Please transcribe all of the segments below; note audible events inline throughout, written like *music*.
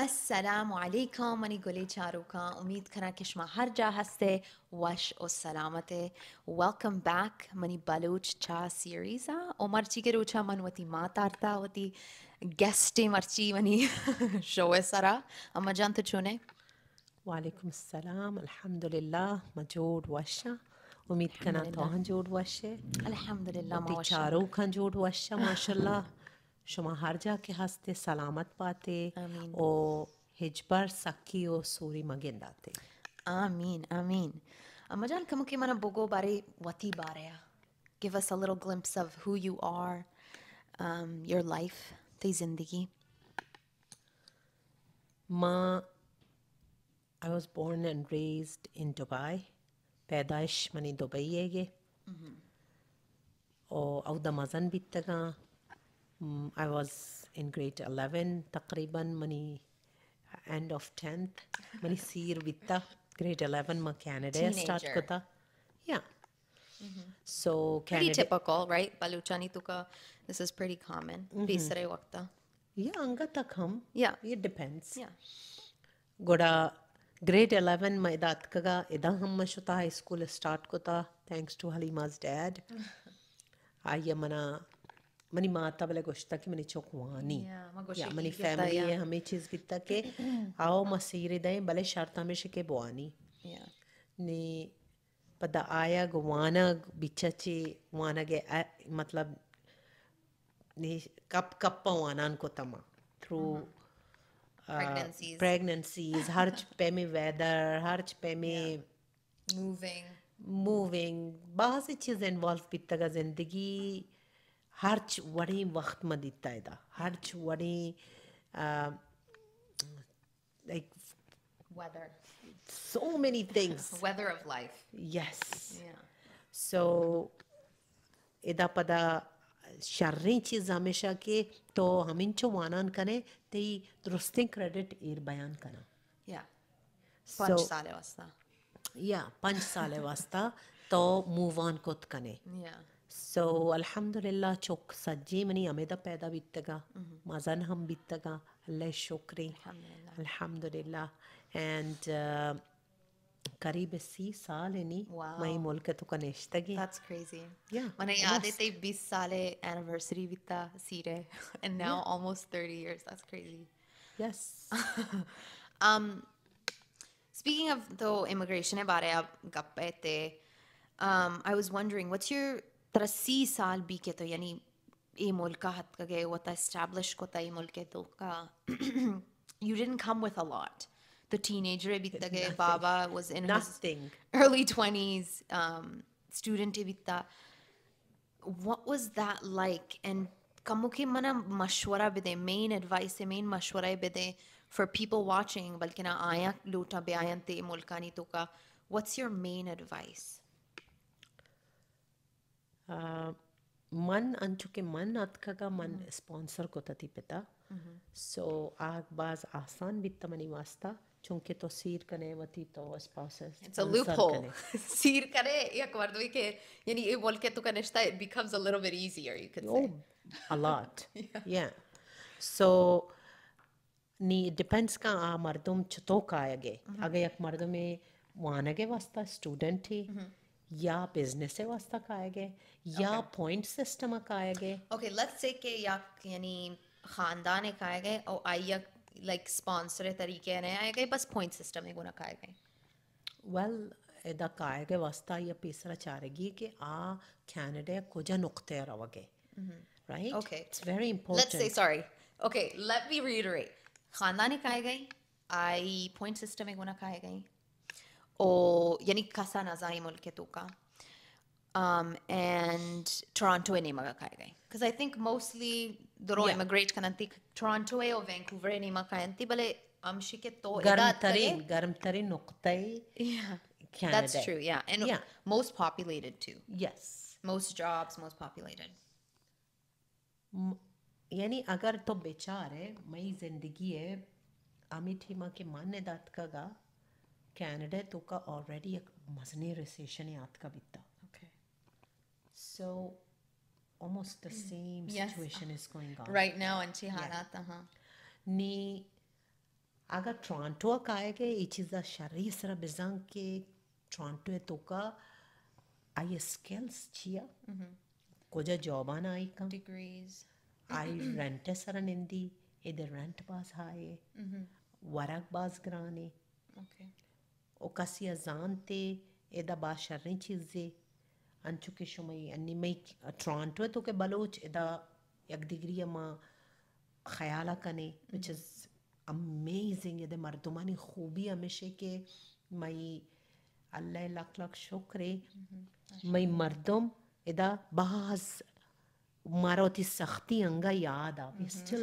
السلام عليكم ماني قولي چاروکا اميد كنا كشما شما هر جا هسته وش و سلامته ویلکم بک منی بلوچ چا سیریزا و مرچی که روچا من وتي ما تارتا وتي گستی مرچی ماني *laughs* شوه سرا اما جانت تو چونه؟ وعليكم السلام الحمد لله مجود وشة اميد كنا طوهن جود وشة الحمد لله ما وشة كان جود وشة ما شاء الله شما هر جا که هسته سلامت باته آمین. و هجبر سکی و سوری مگین داته آمین آمین مجال که ممکن من بگو برای وطی باره give us a little glimpse of who you are um, your life تی زندگی ما I was born and raised in Dubai پیدایش منی دبی ہے گے او او دمازن بیتگا Mm, I was in grade 11 تقريبا mani, uh, end of 10th mani سير *laughs* بيتا grade 11 ma Canada start كتا yeah mm-hmm. so pretty typical right baluchani tuka this is pretty common तीसरे mm-hmm. wakta. yeah anga तक yeah it depends yeah गोड़ा grade 11 ma ida kaga ida hamma high school start kota thanks to halima's dad *laughs* mana. mani māta bela goshta ki mani chokwani ya mani family ye hame cheez bitta ke ao masire dai bale sharta me shike boani ya ne pada aya gwana bichachi wana ge matlab ne kap kappa wana anko tama through pregnancies pregnancies हर पे में weather हर पे में moving moving बहुत सी चीज़ें involve भी तक ज़िंदगी हर्च वड़े वक्त में दिता है हर्च वड़े like weather so many things weather of life yes so so इदा पदा शर्री चीज हमेशा के तो हम इन चो वानान करें ते दुरुस्ते क्रेडिट ईर बयान कना या पंच so, साले वास्ता या पंच साले वास्ता तो मूव ऑन कोत करें या yeah. सो अल्हम्दुलिल्लाह चोक सज्जी मनी अमेदा पैदा बीतगा मज़न हम बीतगा अल्लाह शुक्री अल्हम्दुलिल्लाह and قريب السي سالني ماي ملكة تكنشتغي That's crazy yeah وانا يادتي 20 سالة anniversary بتا سيرة *laughs* and now almost 30 years that's crazy yes *laughs* um, speaking of the immigration about um I was wondering what's your ترسی سال *clears throat* you didn't come with a lot the teenager ebittage baba was in nothing early 20s um, student ebitta what was that like and kamuke mana mashwara bide main advice main mashwara bide for people watching balkina aya lota be ayante mulkani toka what's your main advice मन अंचु के मन अतक का मन sponsor को तति पिता सो आग बाज आसान बीत मनी वास्ता चूंकि तो सीर कने वती तो sponsor it's a loophole सीर करे या कर दो के यानी ये बोल के तू कने it becomes a little bit easier you can say a lot या सो नी डिपेंड्स का आ मर्दम चतो का आगे आगे एक मर्द में वानगे वास्ता स्टूडेंट ही या बिजनेस से वास्ता का आएगे या पॉइंट सिस्टम का आएगे ओके लेट्स से के या यानी खानदान का आएगे और आई या लाइक स्पॉन्सर तरीके ने आएगे बस पॉइंट सिस्टम में गुना का आएगे वेल ਇਹਦਾ ਕਾਇਗੇ ਵਾਸਤਾ ਇਹ ਪੀਸਰਾ ਚਾਰਗੀ ਕਿ ਆ ਕੈਨੇਡਾ ਕੋਜਾ ਨੁਕਤੇ ਰਵਗੇ right okay it's very important let's say sorry okay let me reiterate ਖਾਨਦਾਨੀ ਕਾਇ ਗਈ आई पॉइंट सिस्टम में गुना खाए गई or Yannick Kasana Zaimul Ketuka. Um, and Toronto ni gai Because I think mostly doro yeah. immigrate kananti Toronto e or Vancouver ni anti bale am shike to garam tarin garam tarin nuqtay yeah That's true, yeah. And yeah. most populated too. Yes. Most jobs, most populated. yani agar to bechare mai zindagi e है अमित हिमा के मान्य दात का Canada took already a masne recession yatka bitta. Okay. So almost the same yes. situation is going on. Right now in Tiharata, yeah. huh? Ni aga Toronto kaege ichiza sharisra bezanke Toronto toka I skills chia. Mm-hmm. Koja jobana aika. Degrees. I rent saranindi. Ede rent bas haye. Mm-hmm. Warak bas grani. Okay. ocasiazante e da basharrin çizdi. An çünkü şumayı annimek Toronto to ke baloch e da yak degree ma khayala kane which is amazing e de mardumani khubi hameshe ke mai Allah lak lak shukre mm-hmm. mai mardum e da bahaz मारा उतनी सख्ती अंगा याद आ still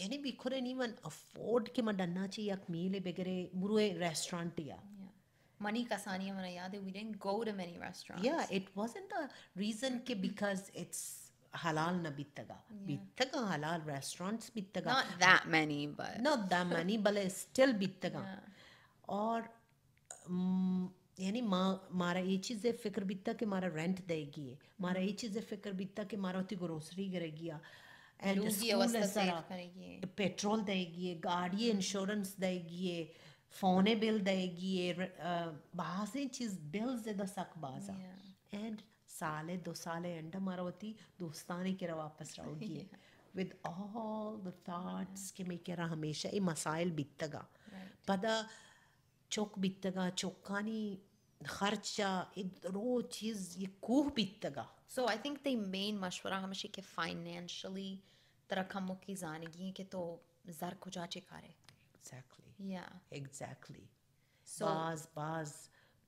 यानी we couldn't even afford के मैं डन्ना चाहिए या मेले बगैरे मुरुए रेस्टोरेंट या मनी का सानिया मना याद है we didn't go to many restaurant या इट वाजंट द रीजन के बिकॉज इट्स हलाल न बित्तगा बित्तगा हलाल रेस्टोरेंट्स बित्तगा not that many but not that many बले स्टिल बित्तगा और यानी मारा ये चीज़ें फिक्र बित्ता के मारा रेंट देगी मारा ये चीज़ें फिक्र बित्ता के मारा होती ग्रोसरी करेगी एंड स्कूल सारा पेट्रोल देगी गाड़ी इंश्योरेंस देगी फोने बिल देगी बासे चीज बिल दे दसक बाजा एंड साले दो साले एंड हमारा होती दोस्तानी के वापस रहोगी विद ऑल द थॉट्स के मैं कह रहा हमेशा ये मसाइल बीतगा पता चौक बीतगा चौकानी खर्चा रो चीज़ ये कोह बीतगा so I think the main मशवरा हमेशा कि फाइनेंशली तरक हम की जानगी के तो जर को जा चिकारे एग्जैक्टली या एग्जैक्टली बाज बाज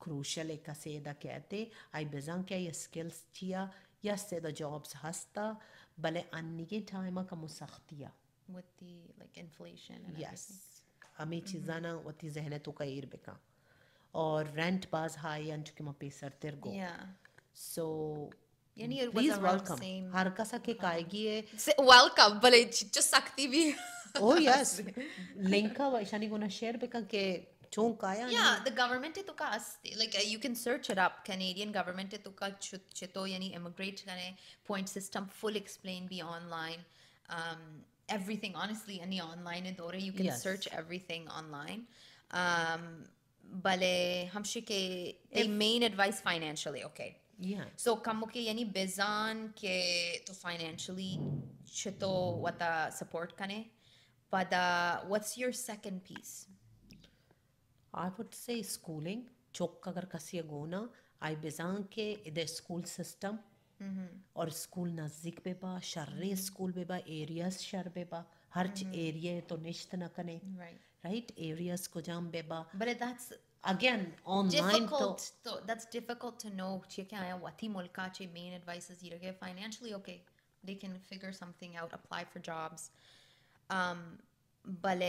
क्रूशल एक सेदा कहते आई बेजं क्या ये स्किल्स चिया या सेदा जॉब्स हस्ता भले अन्नी के टाइम का मुसख्तिया with the like inflation and yes. everything. हमें चीज़ा ना वती जहनतों का ईर बेका or rent baz high-end kima pesar tergo. Yeah. So yani it was welcome. Same. हर कसा के काएगी है. Welcome भले just सकती भी. oh yes. Link का वाइशानी को ना share पे का के चौंकाया yeah the government तो का like uh, you can search it up Canadian government तो का चितो यानी immigrate कने point system full explain be online um, everything honestly any online in Dora you can yes. search everything online um, Bale, hamshike, they main advice financially, okay. Yeah. So kamuke yani bezan ke to financially chito wata support kane. But uh, what's your second piece? I would say schooling. Chok agar kasi agona, I bezan ke the school system. और school नज़दीक पे बा शर्रे school पे बा areas sir पे बा हर area तो निश्त न कने right areas kojam beba but that's again online difficult to, to, that's difficult to know kya wati mulka main advice is you financially okay they can figure something out apply for jobs um but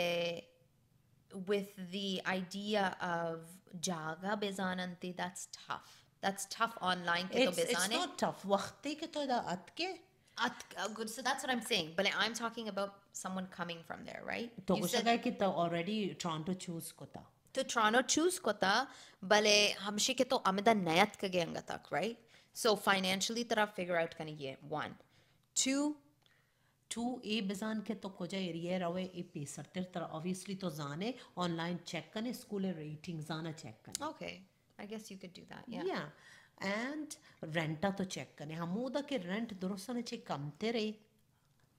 with the idea of jaga bezananti that's tough that's tough online it's, it's not tough ke to atke good. So that's what I'm saying. But I'm talking about someone coming from there, right? तो हो सकता है कि तो already Toronto choose को था. तो Toronto choose को था, भले हमसे के तो अमेदा नयत के गए तक, right? So financially तरह figure out करनी है one, two. टू ए बजान के तो कोजा एरिया रवे ए पेसर तेर तरह ऑब्वियसली तो जाने ऑनलाइन चेक करने स्कूल रेटिंग जाना चेक करने okay I guess you can do that या एंड renta तो चेक करें हम उदा के रेंट दुरुस्ताने चे कमते रही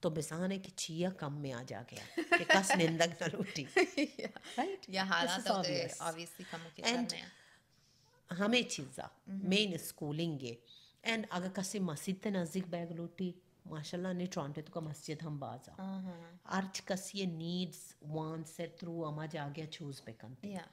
तो बिसाने की चिया कम में आ जा गया कि कस *laughs* निंदक न लूटी राइट या हालात ऑब्वियसली तो कम के एंड हमें चीज़ा मेन स्कूलिंग है एंड अगर कसी मस्जिद ते नज़दीक बैग लूटी माशाल्लाह ने टोरंटो तो का मस्जिद हम बाजा हाँ, हाँ। अर्ज कसी नीड्स वांट्स से थ्रू अमा जा गया चूज बेकन या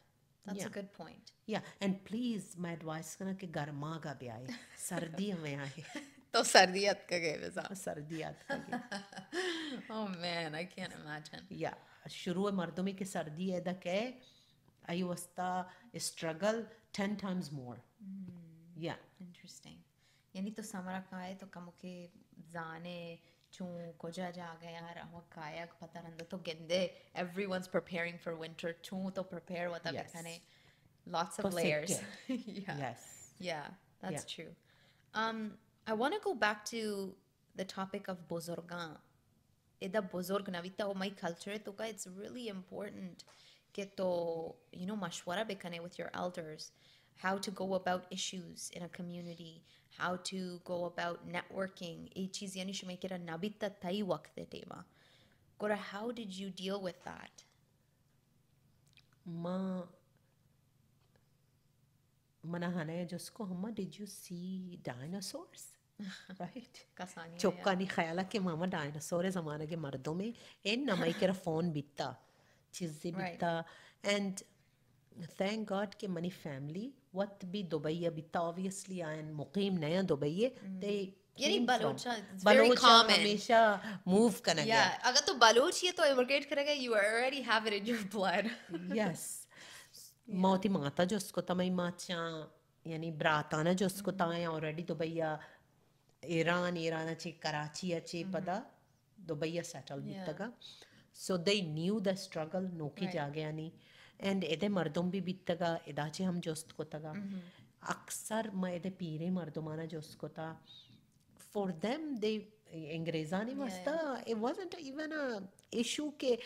That's yeah. a good point. Yeah, and please, my advice is कि गर्मा का भी आए सर्दियों में आए To सर्दी अटक गए वैसा सर्दी अटक गए oh man I can't imagine yeah शुरू है मर्दों में कि सर्दी है द के I was the struggle 10 times more mm. yeah interesting यानी तो समर का है तो कम के जाने તું કોજા જા ગયા રહો કાયક પતરંદ તો ગેંદે everyone's preparing for winter તું તો prepare વતા yes. lots of layers *laughs* yeah yes yeah that's yeah. true um i want to go back to the topic of bozorgan eda bozorg navita o oh, my culture to it's really important ke to you know mashwara bekane with your elders how to go about issues in a community, how to go about networking. ඒ चीज yani shumekira nabita tai waqte tema. Gora, how did you deal with that? Ma Manahanaya Josko Hama, did you see dinosaurs? *laughs* Right? चौका नहीं ख्याल है कि मामा dinosaur zamana ke के मर्दों में N नमाई केरा फ़ोन बीतता चीज़ें बीतता एंड थैंक गॉड कि मनी फैमिली وتبي دبي तो obviously عن مقيم नया दुबई they हम्म। यानी बलोचा बलोचा हाँ, हमेशा मूव करना गया अगर तो बलोच है तो इमिग्रेट करेगा you already have it in your blood yes मौती माता जो उसको तमई तो माचा यानी ब्राताना जो उसको तमई तो already mm-hmm. Dubai Iran Iran अचे कराची अचे mm-hmm. पदा दुबई सेटल बीतगा so they knew the struggle नोकी जागे यानी yeah. एंड एदे मर्दों भी बीतगा एदाचे हम जोस्त को तगा अक्सर मैं एदे पीरे मर्दोमाना जोस्त को ता फॉर देम दे अंग्रेजा अंग्रेजानी वास्ता it wasn't even a issue के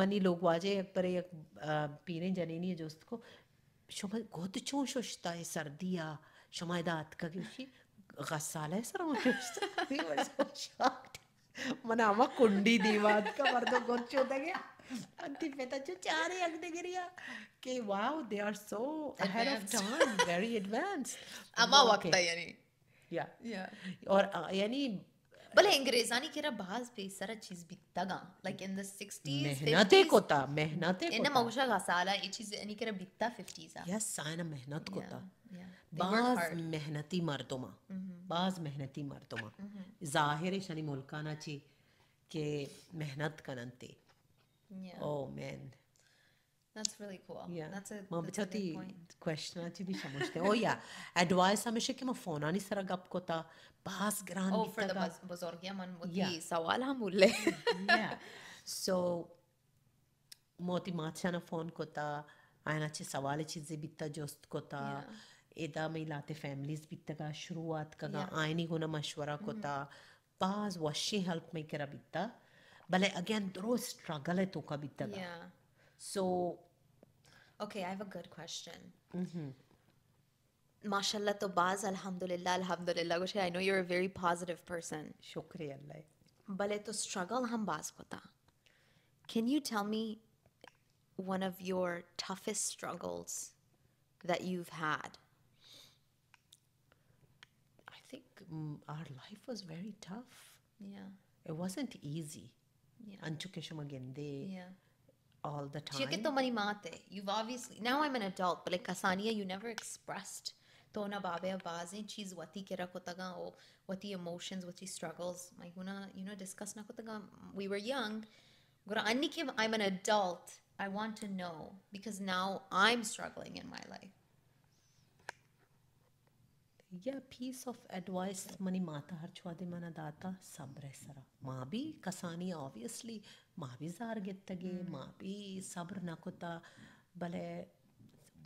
मनी लोग वाजे पर एक पीरे जनेनी जोस्त को शोमा गोद चो शोशता है सर्दिया शोमा एदा आतका क्योंकि गसाले सर मुझे मना अमा कुंडी दीवाद का मर्दों गोद चो दगे Auntie Peta Chuchari Agnigiriya. Okay, wow, they are so advanced. ahead of time, very advanced. Ama wow, okay. yani. Yeah. Yeah. Or uh, yani भले अंग्रेजानी केरा बाज पे सारा चीज बिकता गा लाइक इन द 60s मेहनते कोता मेहनते कोता इन का साला ये चीज यानी केरा बिकता 50s आ यस साइन मेहनत को कोता बाज मेहनती मर्दोमा बाज मेहनती मर्दोमा जाहिर है शनि मुल्काना ची के मेहनत करनते Yeah. Oh man. That's really cool. Yeah. That's a, ma that's a good point. question ti biex għamux Oh yeah, advice għamix ikkim affon, għani sara għabko ta' bas gran. Oh, for the bazorgja man muti sawal għamulle. Yeah. So, moti maċċana fon kota għana ċi sawali ċi zibitta ġost kota ida mejlati families bitta ka xruat kaga għajni għuna maċwara kota baz waxi help mejkera bitta. Yeah. but like again through struggle hai to kabhi tada. yeah so okay i have a good question mm-hmm. MashaAllah, to baz alhamdulillah alhamdulillah gosh i know you're a very positive person shukriya allah But तो struggle, हम बाज को था can you tell me one of your toughest struggles that you've had? I think our life was very tough. Yeah. It wasn't easy yeah. Anchu Keshamagende. Yeah. All the time. You've obviously now I'm an adult, but like Kasania, you never expressed Tona Babe Abazin cheese wati kira kotaga or wati emotions, wati struggles. Like you know, discuss na kotaga. We were young. I'm an adult. I want to know because now I'm struggling in my life. या piece of advice मनी माता हर छुआ दे मना दाता सब रह ಮನ माँ भी कसानी ऑब्वियसली माँ भी जार गित ಬಿ हम्म। माँ भी सब्र ना कुता भले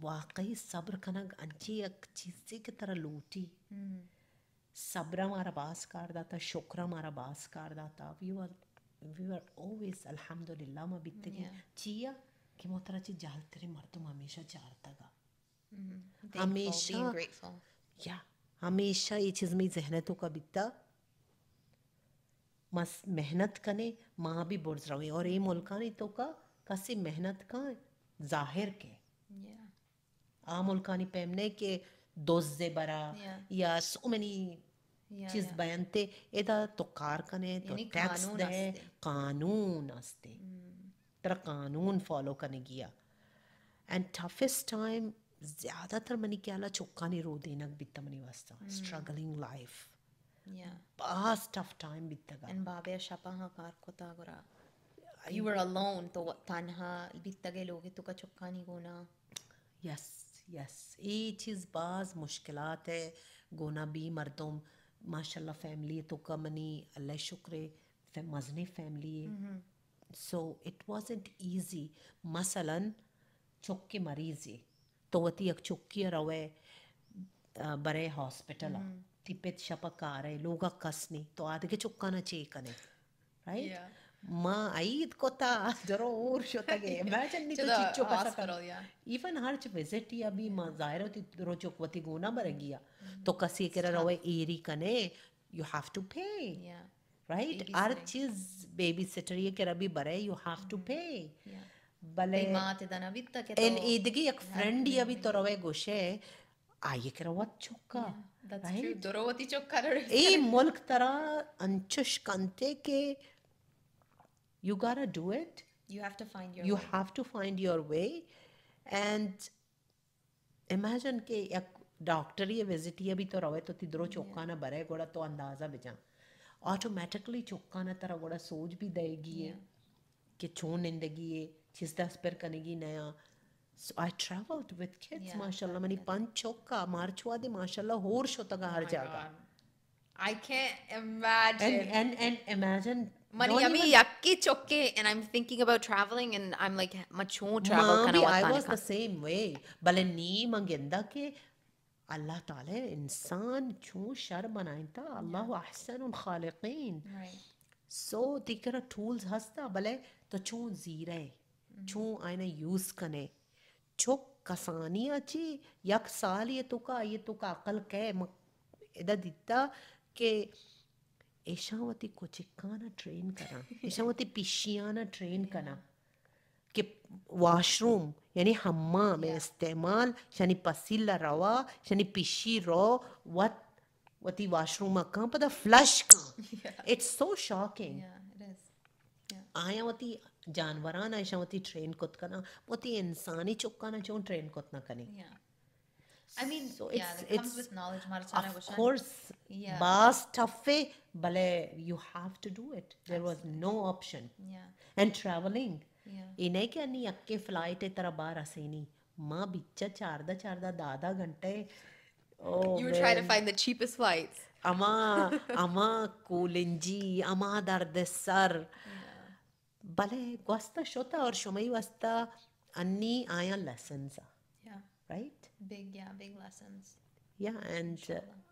वाकई सब्र खनक अंची एक चीज़ी की तरह लूटी हम्म। सब्र हमारा बास कर दाता शुक्र हमारा बास कर दाता we were we were always अल्हम्दुलिल्लाह मा बीतते गया चिया कि मो तरह ची जाल तेरे मर्दम हमेशा चारता गा हम्म। हमेशा या हमेशा ये चीज़ मेरी जहनतों का बिता मस मेहनत कने माँ भी बोर्ज रहो और ये मुल्का नहीं तो का कसी मेहनत का जाहिर के yeah. मुल्का नहीं पैमने के दोजे बरा yeah. या सो मैनी yeah, चीज yeah. बयानते एदा तो कार कने तो टैक्स दे कानून आस्ते तेरा hmm. कानून फॉलो करने गया एंड टफेस्ट टाइम ज़्यादातर मनी क्या चौका नहीं रो देना बिता मनी वास्ता स्ट्रगलिंग लाइफ पास टफ टाइम बित्तगा एंड बाबे शपाहा कार कोता गोरा यू वर अलोन तो तन्हा बित्तगे लोगे तो का चौका नहीं गोना यस यस ये चीज़ बाज मुश्किलात है गोना भी मर्दों माशाल्लाह फैमिली तो का मनी अल्लाह शुक्रे मजने family so it was it easy मसलन चौके मरीजी תורתי הצ'וקיר הווה ברי הוספיטל. तिपेत शपकार है लोग कसनी तो आदि चुक्काना चेकने राइट माँ ಐದು ಗೊತ್ತಾ ಜರೋ ಊರ್ ಶೊತ್ತಗೆ ಇಮ್ಯಾಜಿನ್ ನಿಕ ಚಿಚ್ಚು ಕಸಕರೋ ಈವನ್ ಹರ್ ಚ ವಿಸಿಟ್ ಯಾ ಬಿ ಮಾ ਜ਼ਾಹಿರೋ ತಿ ರೋಚೋ ಕ್ವತಿ ಗೋನಾ ಬರಗಿಯಾ ತೋ ಕಸಿ ಕೆರ ರವೆ ಏರಿ ಕನೆ you have to pay right हर चीज बेबी सिटर ये कह रहा भी बरे you have to pay Bale, and idigi jak friend ya bi torowe goshe ayikrawat chokka. That's right? true. Dorowati chokka. ए मुल्क तरह अंचुश कंते के you gotta do it. You have to find your. You way. have to find your way, and imagine के एक doctor ये visit ये भी तो रवे तो तिदरो चौका ना भरे गोड़ा तो अंदाजा बिजा ऑटोमेटिकली चौका ना तरह गोड़ा सोच भी देगी yeah. कि छो निंदगी है Çizdas berkanigi naya. So I traveled with kids, yeah, mashallah. Mani panch chokka, marchwadi, mashallah, hor shotaga har jaga. I can't imagine. And and, and imagine. Mani yami even... yakki chokke, and I'm thinking about traveling, and I'm like, machon travel kana I was the same way. Balani mangenda ke अल्लाह ताला इंसान क्यों sir बनाया था अल्लाह अहसन खालिकीन सो तिकरा tools हंसता भले तो चूं जीरे छो आयना यूज कने छो कसानी अची यक साल ये तुका ये तुका अकल कह इधर दिता के ऐशावती को चिक्काना ट्रेन करा ऐशावती ना ट्रेन *laughs* करा के वॉशरूम यानी हम्मा में इस्तेमाल शनि पसीला रवा शनि पिशी रो वत वती वाशरूम का पता फ्लश का इट्स सो शॉकिंग आया वती जानवरान ऐसा होती ट्रेन कुत करना वो ती इंसानी चुक्का ना चो ट्रेन कुत ना कनी I mean, so yeah, it's, that comes with knowledge. Marcella, of Vishan. course, yeah. Baas taffe, bale, you have to do it. There Absolutely. was no option. Yeah. And traveling. इन्हें क्या नहीं अक्के flight तरह बार असेनी माँ बिच्चा चारदा चारदा दादा घंटे Oh, you were man. trying to find the cheapest flights. ama ama kolinji ama dardesar Bale guasta shota or shomai wasta anni aya lessons. Yeah. Right? Big, yeah, big lessons. Yeah, and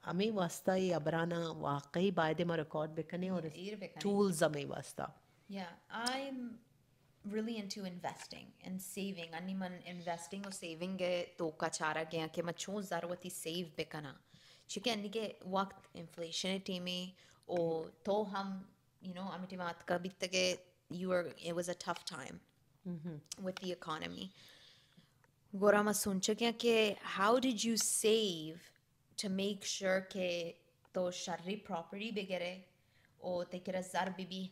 हमें वास्ता ये अबराना वाकई बायदे में record bakanae और tools हमें वास्ता Yeah, I'm really into investing and saving. अनि मन investing और saving के तो का चारा गया कि मैं चों ज़रूरती save बेकना क्योंकि अन्य के वक्त inflationary टीमे ओ तो हम you know अमित मात का बित्ते के you were it was a tough time mm-hmm. with the economy. Gorama sunchakya ke how did you save to make sure ke to sharri property bigere or te kira zar bibi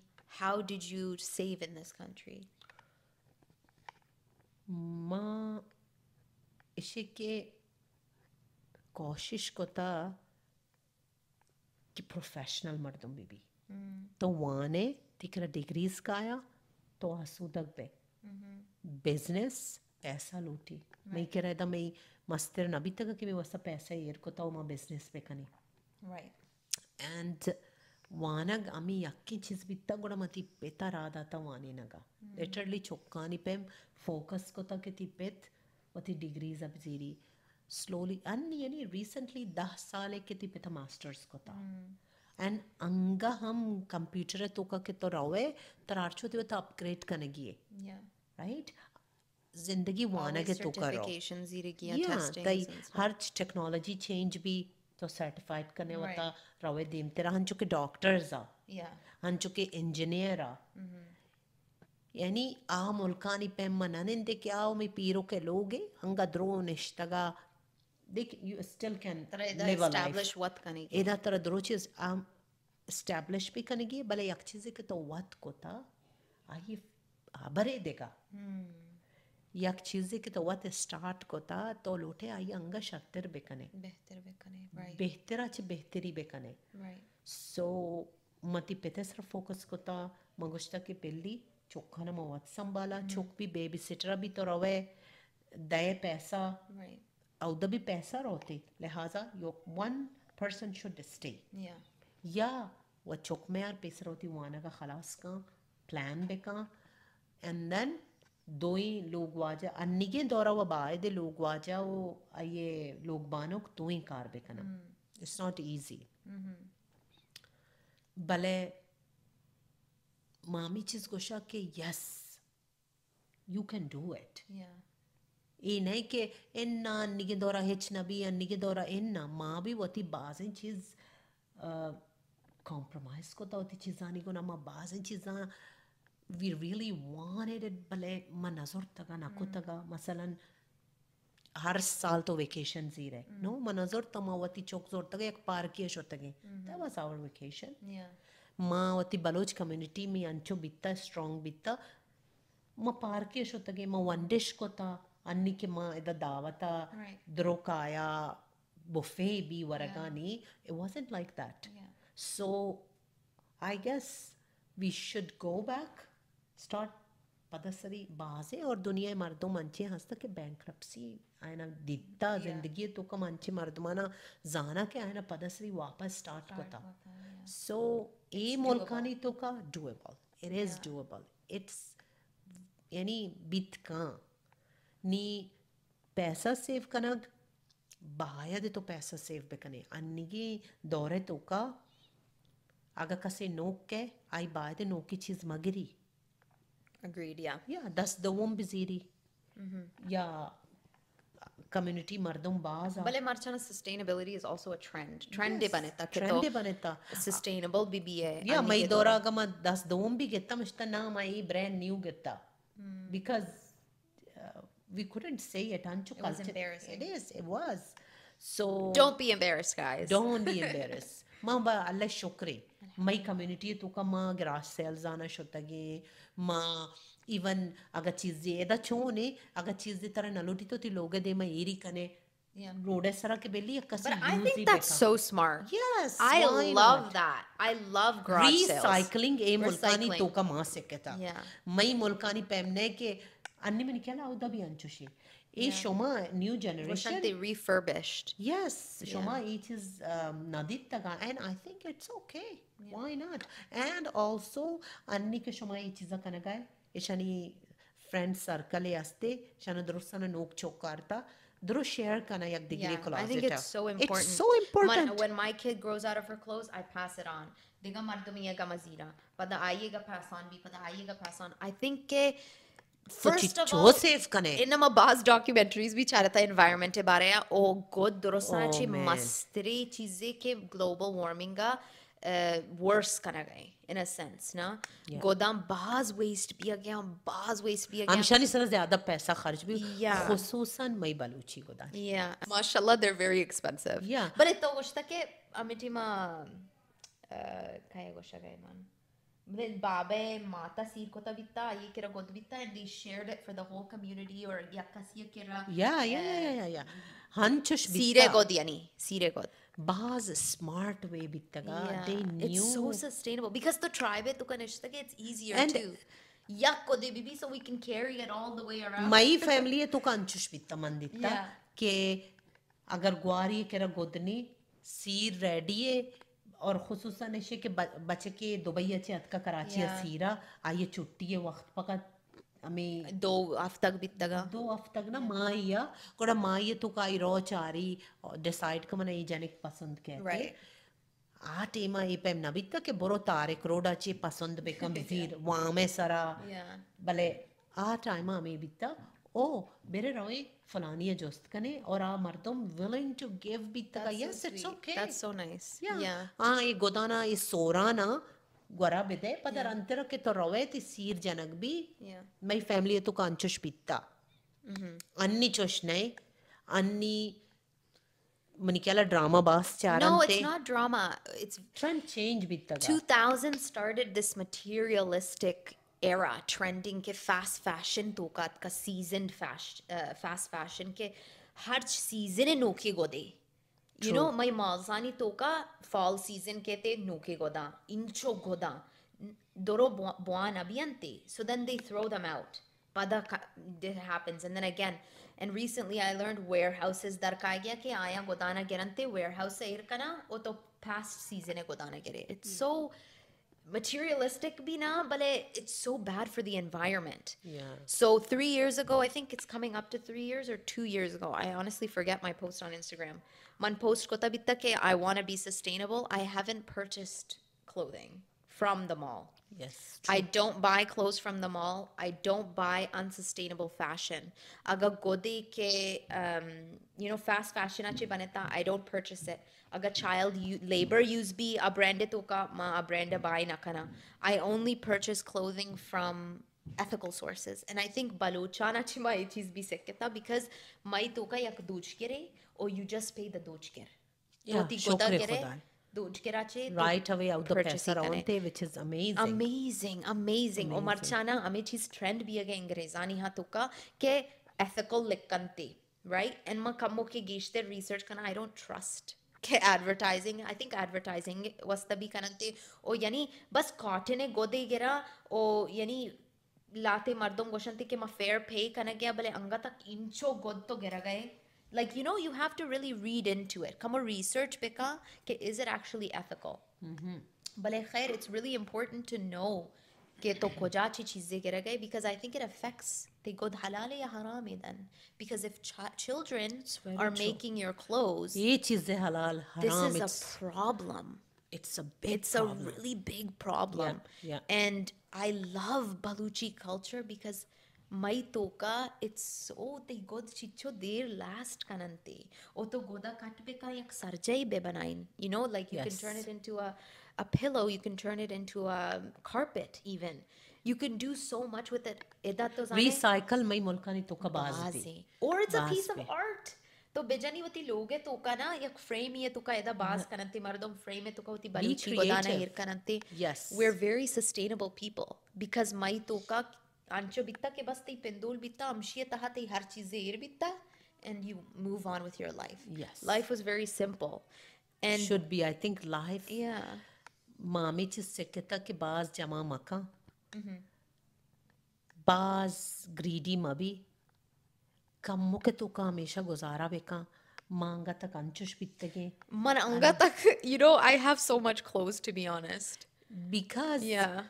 how did you save in this country? ma ishe ke koshish कोता कि professional मर्दों भी भी तो वहाँ ने कितना degrees का आया तो आंसू दग पे बिजनेस हम्म। पैसा लूटी मैं कह रहा था मैं मस्तर नबी तक कि मैं वैसा पैसा ही को तो मैं बिजनेस पे कनी एंड वानग अमी यक्की चीज भी तक गुड़ा मती पेता रा दा था वाने नगा लिटरली चौका नहीं पे फोकस को तक कि थी पेत डिग्रीज अब जीरी स्लोली अन्य रिसेंटली दस साल एक मास्टर्स को था अंग हम कंप्यूटर तो का तो के तो ಹಂಗ ಹಮ್ आर्चो ತೋಕಕ್ಕಿತ್ತವ್ರು तो अपग्रेड करने की है राइट जिंदगी वाना के तो करो या तई हर टेक्नोलॉजी चेंज भी तो सर्टिफाइड करने right. वता रवे देम तेरा हन चुके डॉक्टर्स आ हन चुके इंजीनियर आ mm-hmm. यानी आ मुल्कानी पे मनाने दे क्या हो मैं पीरो के लोगे हंगा द्रो निश्तगा they can, you still can live a life. إذا ترى دروتشز um, establish भी करेंगे भले एक चीज़ के तो वत कोता आई बरे देगा हम्म। एक चीज़ के तो वत स्टार्ट कोता तो लोटे आई अंग शक्तिर बेकने बेहतर बेकने right. बेहतरा च बेहतरी बेकने right. सो so, मती पेते सर फोकस कोता मंगोश्ता के पिल्ली चोखा ना मवत संभाला हम्म। चोक भी बेबी सिटरा भी तो रवे दए पैसा right. auda bir benzer oldu. Lehaza yok one person should stay. या वो चौक में यार पेसर होती वाना का खलास का प्लान बे का एंड देन दो ही लोग वाजा अन्नी के दौरा वो बाए दे लोग वाजा वो ये लोग बानो तो ही कार बे कना इट्स नॉट इजी भले मामी चीज गोशा के yes you can do it إنك إن أنك دورة هيتش نبي أنك دورة إن ما بي وتي بعض چیز compromise کو وتی چیزانی کو نما بعض چیزاں we really wanted it भले मन नजर तगा ना को हम्म। तगा مثلا हर साल तो वेकेशन ही रहे नो मनजोर तमावती तो चौक जोर तगे एक पार्क ये शो तगे दैट वाज आवर वेकेशन मावती बलोच कम्युनिटी में अंचो बित्ता स्ट्रांग बित्ता मा पार्क ये शो तगे मा वन डिश कोता అన్నికి మా the davata right. drokaya buffet bi waragani yeah. it wasn't like that yeah. so i guess we should go back start पदसरी बाजे और दुनिया मर्दों मंचे हंसता के बैंक्रप्सी आयना दिता yeah. जिंदगी तो का मंचे मर्दमाना जाना के आयना पदसरी वापस स्टार्ट कोता सो ए मुल्कानी तो का doable it is doable it's यानी बीत का नी पैसा ಸೇವ್ ಕನಗ್ ಬಾಯದೆ ತೋ पैसा ಸೇವ್ ಬೇಕನೆ ಅನ್ನಿಗೆ ದೌರೆ ತೋಕ ಆಗ ಕಸೆ ನೋಕ್ಕೆ ಐ ಬಾಯದೆ ನೋಕಿ ಚೀಸ್ ಮಗಿರಿ agreed yeah yeah that's the one biziri mm-hmm. yeah community मर्दों बाज भले मर्चाना sustainability is also a trend trend बनेता के ट्रेंड तो बनेता सस्टेनेबल भी भी है या मई दौरा का मैं 10 दोम भी गेता मस्ता नाम आई ब्रांड न्यू गेता because we couldn't say it. Anchu it was embarrassing. It is. It was. So don't be embarrassed, guys. Don't be *laughs* embarrassed. मां बा अल्लाह शुक्रे मई कम्युनिटी तुका मां ग्रास सेल्स आना शुतगे मां इवन अगर चीज़ें एदा छोने अगर चीज़ें तरह नलोटी तो ती लोगे दे मैं एरी कने Yeah. But I think that's so smart. Yes. I love that. I love garage Recycling sales. Eh, Recycling. Yeah. Anni mi nikela u dabi anċuxi. I xoma new generation. Wasn't they refurbished? Yes, shoma yeah. it is nadita um, and I think it's okay. Yeah. Why not? And also anni ke xoma chiza is zakana gai. Ixani friend circle yaste, xana drussana nuk chokarta. dru share kana yak degree yeah, closet. I think it's so important. It's so important. When, when my kid grows out of her clothes, I pass it on. Diga mardumiyega gamazira Pada ayega pass on, bi pada ayega pass on. I think ke First of all, save kane. In Abbas documentaries bhi cha raha tha environment ke bare mein. Oh god, durosna oh, che mastri cheeze ke global warming ka worse करा गए इन a sense ना गोदाम बाज waste भी आ गया बाज waste भी आ गया हमशानी सर ज्यादा पैसा खर्च भी खसूसन मई बलूची गोदाम या माशाल्लाह दे आर वेरी एक्सपेंसिव या बट तो गोश्ता के अमिटी मा काय गोशा गए मान then Babe Mata vita god vita and they shared it for the whole community or yakasi Yakasiakira. Yeah, yeah, yeah, yeah, yeah. Hanchush god yani. sire god baz smart way bitaga Yeah. They knew. It's so sustainable because the tribe to gets easier and too. yak kodi bibi, so we can carry it all the way around. My family to Anchush bitta mandita. Yeah. Ke agar gwari kera godni, seed ready और खसूस ऐशे के बच्चे Dubai अच्छे अतका कराची असीरा आइए छुट्टी वक्त पका हमें दो हफ्त तक बीत तक दो हफ्त तक ना माँ या कोड़ा माँ ये तो काई रो चारी डिसाइड का मने जेनिक पसंद के right. आ टेम ये पैम ना बीतता के बोरो तारे करोड़ अच्छे पसंद बेकम जीर *laughs* yeah. वामे सरा yeah. भले आ टाइम हमें बीतता oh bereroi falania jostkane or a mardom willing to give bitaka yes so it's okay that's so nice yeah yeah ah e godana e sorana gora bede padar yeah. antero ke to rovet e sir janak bi yeah my family e to kanchosh pitta mm-hmm. anni choshnai anni మనకి ఎలా drama బాస్ చారంతే no it's not drama it's trend change with 2000 started this materialistic era trending के fast fashion तोकात का season fast fashion के हर season नोके गोदे यू नो मई मौसानी तोका फॉल सीजन के ते नोके गोदा इंचो गोदा दोरो बुआन अभियंते so then they throw them out pada it happens and then again and recently i learned warehouses dar kaya ke aya godana gerante warehouse irkana o to past season e godana gere it's so materialistic bina, but it, it's so bad for the environment. Yeah. So three years ago, I think it's coming up to three years or two years ago. I honestly forget my post on Instagram. Man post kota bitake, I want to be sustainable. I haven't purchased clothing from the mall. Yes. I don't buy clothes from the mall. I don't buy unsustainable fashion. Aga godi ke, um, you know, fast fashion ache baneta, I don't purchase it. Aga child labor use be a brand toka ma a brand buy nakana. I only purchase clothing from ethical sources. And I think balochan ache ma ye cheez because mai toka yak dochkere or you just pay the dochkere. Yeah, shokre khudan. Doonj Karachi. Right away out the Pesarante, which is amazing. Amazing, amazing. Omar Chana, amit his trend bhi aga Ingrezani hatuka ke ethical likanti, right? And makamo ke gish their research kana I don't trust. के advertising I think advertising वस्ता भी कनकते ओ यानी बस कॉटने गोदे गिरा ओ यानी लाते मर्दों गोशंती के मा फेयर पे कनक गया भले अंगा तक इंचो गोद तो गिरा गए like you know you have to really read into it come a research bika is it actually ethical mm-hmm. But खैर it's really important to know because I think it affects they go halal या harami then because if ch- children are making your clothes halal this is it's, a problem it's a big it's problem. a really big problem yeah, yeah. and I love Baluchi culture because maitoka it's o te god chicho their last kanante o to goda katbeka yak sarjai bebanain you know like you yes. can turn it into a a pillow you can turn it into a carpet even you can do so much with it edato zane recycle mai mulkani toka bazi or it's a piece of art तो बेजानी वती लोगे तो का ना एक frame ये तो का एदा बास करनते मरदम फ्रेम है तो का वती बलूची गोदाना हिर करनते yes we are very sustainable people because my तो का ancho bitta ke bas te pendul bitta amshia tahate har cheeze ir bitta and you move on with your life. Yes. Life was very simple. And should be I think life. Yeah. मामे च सिकता के बाज जमा मका बाज greedy मबी कम मुके तो का हमेशा गुजारा बेका मांगा तक अंचुश बितगे मन अंगा तक you know I have so much close to be honest because yeah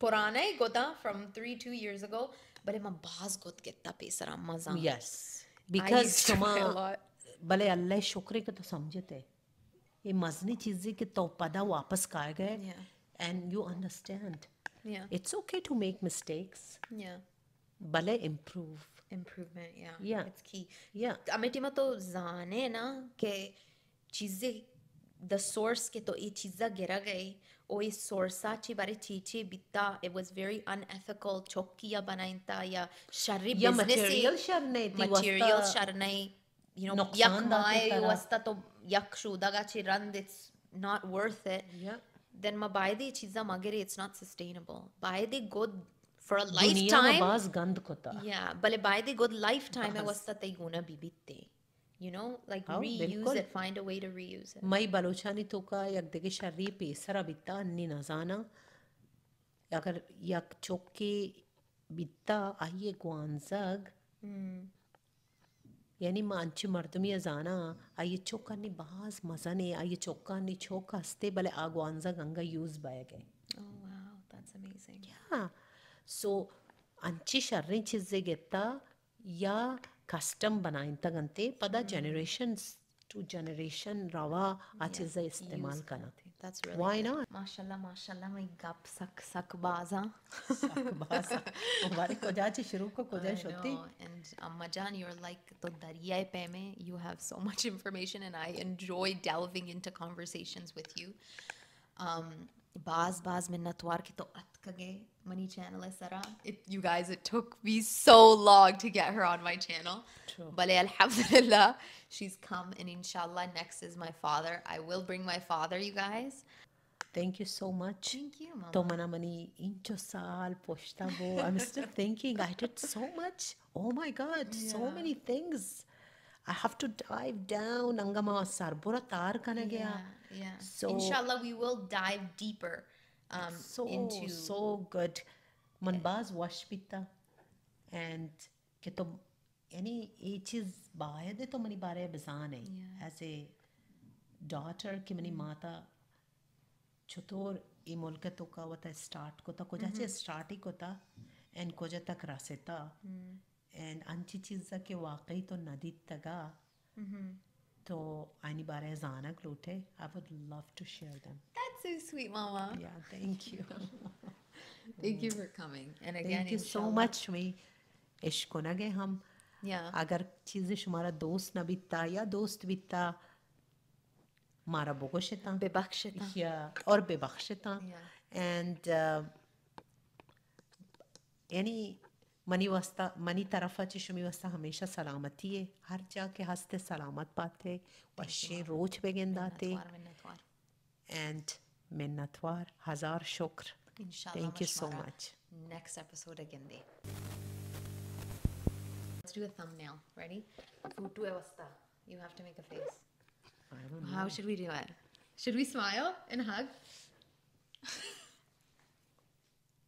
Purana Gota from three, two years ago. But I'm a baz got get the मजा Yes. Because भले अल्लाह शुक्रे के तो समझते ये मजनी चीज़ें के तो पदा वापस कर गए and you understand it's okay to make mistakes भले इम्प्रूव इम्प्रूवमेंट इट्स की या अमेटिमा तो जाने ना के चीज़ें द सोर्स के तो ये चीज़ा गिरा गई oi oy sorsaçi bare çiçi bitta it was very unethical chokia banainta ya sharri business material sharnai material sharnai you know yak yakmai wasta to yakshuda gachi rand it's not worth it yeah then ma buy the chiza magere it's not sustainable buy the good for a lifetime yeah bale buy the good lifetime wasta te guna bibitte you know like हाँ, reuse it find a way to reuse it मई बलोचानी तो का यक देगे शरी पेसरा बिता अन्नी नजाना अगर यक चोके बिता आइए ग्वांजग हम्म। यानी मांच मर्दमी अजाना आइए चौका ने बाज मजा ने आइए चौका ने चौका हस्ते भले आगवानजा गंगा यूज बाय गए oh wow that's amazing yeah so अंची शर्री चीजें गेता या ಕಸ್ಟಮ್ बनाए पता जनरेशन generations to रवा आज इज़ इस्तेमाल करना That's really Why good. not? माशाल्लाह My gap sak sak baza. Sak baza. बाजा हमारे कोजाची शुरू को कोजाच होती and Amma um, Jan you're like तो दरिया पे में you have so much *laughs* information and I enjoy delving into conversations with you um, बाज बाज minnatwar ki to atkage money channel sara it you guys it took me so long to get her on my channel True. but alhamdulillah she's come and inshallah next is my father i will bring my father you guys Thank you so much. Thank you, Mama. तो मना मनी इंचो I'm still *laughs* thinking. I did so much. Oh my God, yeah. so many things. I have to dive down. अंगमा सार बुरा तार कने गया. Yeah. yeah so inshallah we will dive deeper um so into... so good मनबाज वश पीता and कि तुम यानी ये चीज़ बायदे तो मनी बारे बसान है एज ए डॉटर कि मनी माता छतोर ये मुल्क तो का वता स्टार्ट को था कुछ ऐसे स्टार्ट ही को था एंड कुछ तक रास्ता एंड अंची चीज़ के वाकई तो नदी तगा So anybody is Anna a glute, I would love to share them. That's so sweet, Mama. Yeah, thank you. thank you for coming. And again, thank you so much. We इश्क को ना गए हम yeah. अगर चीजें शुमारा दोस्त ना बीतता या दोस्त बीतता मारा बोगोशता बेबख्शता या और बेबख्शता एंड एनी मनी वास्ता मनी तरफ़ा चशमी वास्ता हमेशा सलामती है हर जा के हंसते सलामत पाते बशे रोज बेगें दाते एंड मिन्नतवार हज़ार शुक्र thank you so much next episode again दे Let's do a thumbnail. Ready? Futu Avasta. You have to make a face. How should we do it? Should we smile and hug?